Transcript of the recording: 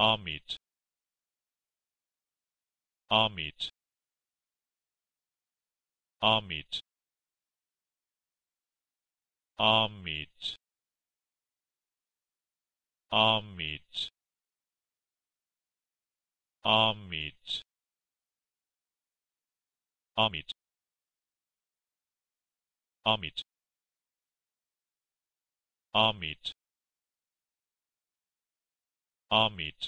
Ahmed Ahmed Ahmed Ahmed Ahmed Ahmed Ahmed Ahmed Ahmed ahmed